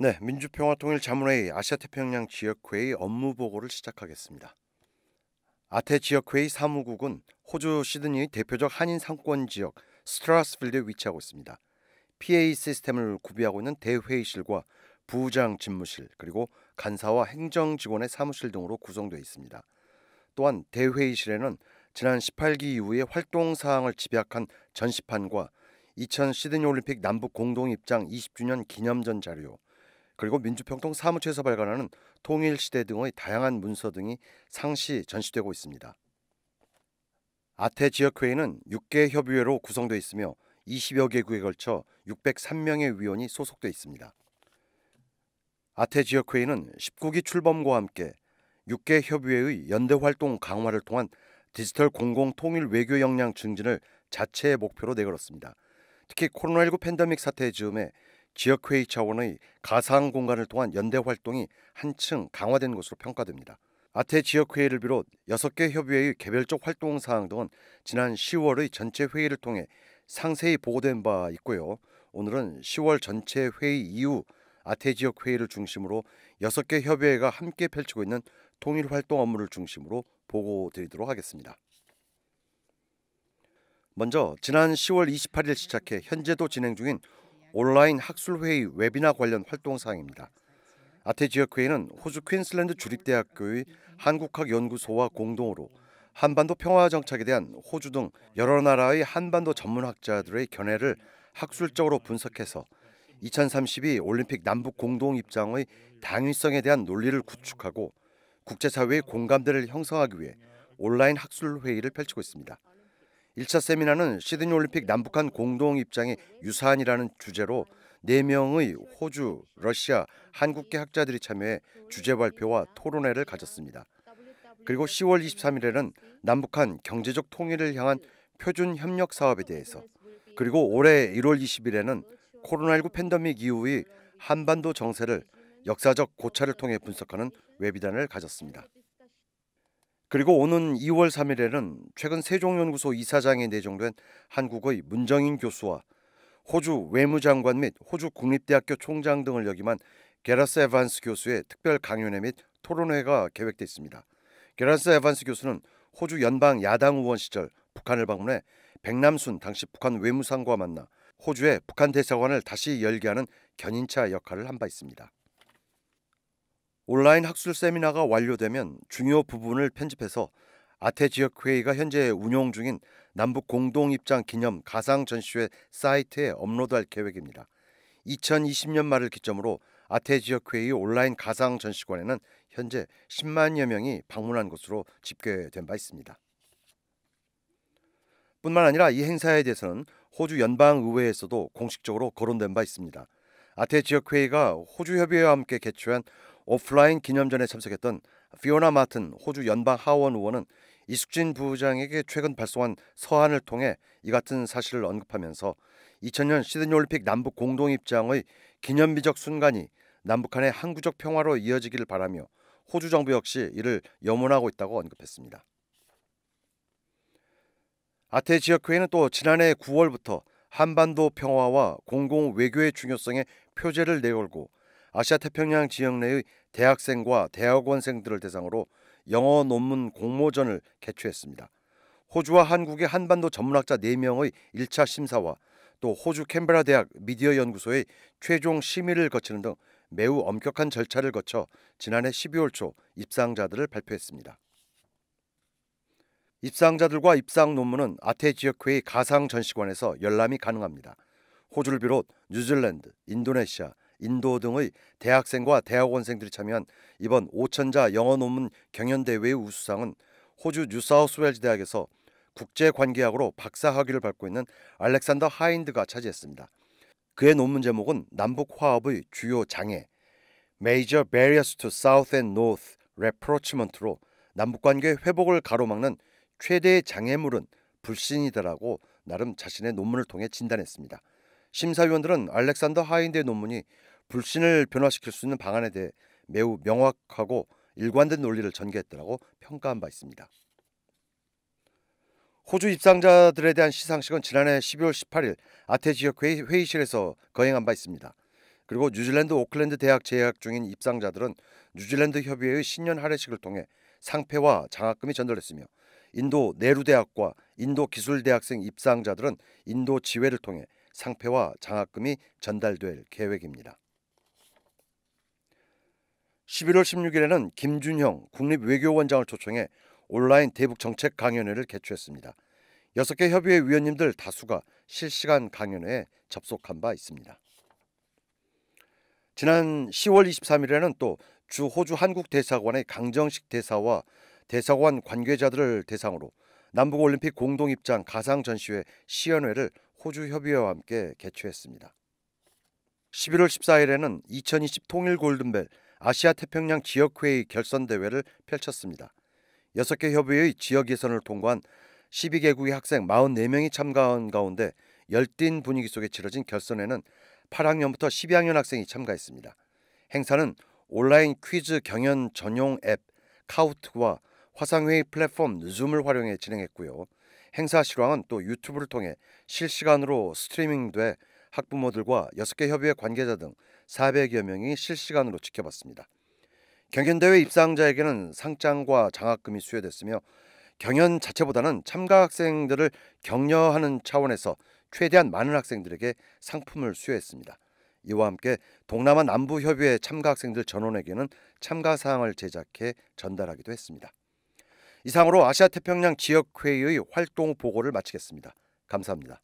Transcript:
네, 민주평화통일자문회의 아시아태평양 지역회의 업무 보고를 시작하겠습니다. 아태 지역회의 사무국은 호주 시드니의 대표적 한인 상권 지역 스트라스필드에 위치하고 있습니다. PA e 시스템을 구비하고 있는 대회의실과 부장 집무실 그리고 간사와 행정 직원의 사무실 등으로 구성되어 있습니다. 또한 대회의실에는 지난 18기 이후에 활동 사항을 집약한 전시판과 2000 시드니 올림픽 남북 공동 입장 20주년 기념전 자료, 그리고 민주평통 사무처에서 발간하는 통일시대 등의 다양한 문서 등이 상시 전시되고 있습니다. 아태 지역회의는 6개 협의회로 구성되어 있으며 20여 개국에 걸쳐 603명의 위원이 소속돼 있습니다. 아태 지역회의는 19기 출범과 함께 6개 협의회의 연대 활동 강화를 통한 디지털 공공 통일 외교 역량 증진을 자체의 목표로 내걸었습니다. 특히 코로나19 팬데믹 사태 즈음에 지역회의 차원의 가상 공간을 통한 연대 활동이 한층 강화된 것으로 평가됩니다. 아태 지역회의를 비롯 6개 협의회의 개별적 활동 사항 등은 지난 10월의 전체 회의를 통해 상세히 보고된 바 있고요. 오늘은 10월 전체 회의 이후 아태 지역 회의를 중심으로 6개 협의회가 함께 펼치고 있는 통일 활동 업무를 중심으로 보고 드리도록 하겠습니다. 먼저 지난 10월 28일 시작해 현재도 진행 중인 온라인 학술회의 웨비나 관련 활동 사항입니다. 아태 지역회의는 호주 퀸슬랜드 주립대학교의 한국학연구소와 공동으로 한반도 평화 정착에 대한 호주 등 여러 나라의 한반도 전문학자들의 견해를 학술적으로 분석해서 2032 올림픽 남북 공동 입장의 당위성에 대한 논리를 구축하고 국제사회의 공감대를 형성하기 위해 온라인 학술 회의를 펼치고 있습니다. 1차 세미나는 시드니 올림픽 남북한 공동 입장이 유사한이라는 주제로 4명의 호주, 러시아, 한국계 학자들이 참여해 주제 발표와 토론회를 가졌습니다. 그리고 10월 23일에는 남북한 경제적 통일을 향한 표준 협력 사업에 대해서 그리고 올해 1월 20일에는 코로나19 팬데믹 이후의 한반도 정세를 역사적 고찰을 통해 분석하는 웨비단을 가졌습니다. 그리고 오는 2월 3일에는 최근 세종연구소 이사장에 내정된 한국의 문정인 교수와 호주 외무장관 및 호주 국립대학교 총장 등을 역임한 게라스 에반스 교수의 특별 강연회 및 토론회가 계획돼 있습니다. 게라스 에반스 교수는 호주 연방 야당 의원 시절 북한을 방문해 백남순 당시 북한 외무상과 만나 호주의 북한 대사관을 다시 열게 하는 견인차 역할을 한 바 있습니다. 온라인 학술 세미나가 완료되면 중요 부분을 편집해서 아태 지역회의가 현재 운영 중인 남북 공동 입장 기념 가상 전시회 사이트에 업로드할 계획입니다. 2020년 말을 기점으로 아태 지역회의 온라인 가상 전시관에는 현재 10만여 명이 방문한 것으로 집계된 바 있습니다. 뿐만 아니라 이 행사에 대해서는 호주 연방의회에서도 공식적으로 거론된 바 있습니다. 아태 지역회의가 호주협의회와 함께 개최한 오프라인 기념전에 참석했던 피오나 마튼 호주 연방 하원 의원은 이숙진 부장에게 최근 발송한 서한을 통해 이 같은 사실을 언급하면서 2000년 시드니 올림픽 남북 공동 입장의 기념비적 순간이 남북한의 항구적 평화로 이어지기를 바라며 호주 정부 역시 이를 염원하고 있다고 언급했습니다. 아태 지역회의는 또 지난해 9월부터 한반도 평화와 공공 외교의 중요성에 표제를 내걸고 아시아 태평양 지역 내의 대학생과 대학원생들을 대상으로 영어 논문 공모전을 개최했습니다. 호주와 한국의 한반도 전문학자 4명의 1차 심사와 또 호주 캔베라 대학 미디어 연구소의 최종 심의를 거치는 등 매우 엄격한 절차를 거쳐 지난해 12월 초 입상자들을 발표했습니다. 입상자들과 입상 논문은 아태 지역회의 가상 전시관에서 열람이 가능합니다. 호주를 비롯 뉴질랜드, 인도네시아, 인도 등의 대학생과 대학원생들이 참여한 이번 5천자 영어 논문 경연대회의 우수상은 호주 뉴사우스웨일즈 대학에서 국제관계학으로 박사 학위를 받고 있는 알렉산더 하인드가 차지했습니다. 그의 논문 제목은 남북 화합의 주요 장애 (Major Barriers to South and North Rapprochement)로 남북 관계 회복을 가로막는 최대의 장애물은 불신이다라고 나름 자신의 논문을 통해 진단했습니다. 심사위원들은 알렉산더 하인드의 논문이 불신을 변화시킬 수 있는 방안에 대해 매우 명확하고 일관된 논리를 전개했더라고 평가한 바 있습니다. 호주 입상자들에 대한 시상식은 지난해 12월 18일 아태 지역 회의, 회의실에서 거행한 바 있습니다. 그리고 뉴질랜드 오클랜드 대학 재학 중인 입상자들은 뉴질랜드 협의회의 신년 할례식을 통해 상패와 장학금이 전달됐으며 인도 네루 대학과 인도 기술 대학생 입상자들은 인도 지회를 통해 상패와 장학금이 전달될 계획입니다. 11월 16일에는 김준형 국립외교원장을 초청해 온라인 대북 정책 강연회를 개최했습니다. 6개 협의회 위원님들 다수가 실시간 강연회에 접속한 바 있습니다. 지난 10월 23일에는 또 주 호주 한국 대사관의 강정식 대사와 대사관 관계자들을 대상으로 남북 올림픽 공동 입장 가상 전시회 시연회를 호주 협의회와 함께 개최했습니다. 11월 14일에는 2020 통일 골든벨 아시아 태평양 지역회의 결선 대회를 펼쳤습니다. 6개 협의의 지역 예선을 통과한 12개국의 학생 44명이 참가한 가운데 열띤 분위기 속에 치러진 결선에는 8학년부터 12학년 학생이 참가했습니다. 행사는 온라인 퀴즈 경연 전용 앱 카우트와 화상회의 플랫폼 줌을 활용해 진행했고요. 행사 실황은 또 유튜브를 통해 실시간으로 스트리밍돼 학부모들과 6개 협의회 관계자 등 400여 명이 실시간으로 지켜봤습니다. 경연대회 입상자에게는 상장과 장학금이 수여됐으며 경연 자체보다는 참가 학생들을 격려하는 차원에서 최대한 많은 학생들에게 상품을 수여했습니다. 이와 함께 동남아 남부 협의회 참가 학생들 전원에게는 참가 사항을 제작해 전달하기도 했습니다. 이상으로 아시아 태평양 지역 회의의 활동 보고를 마치겠습니다. 감사합니다.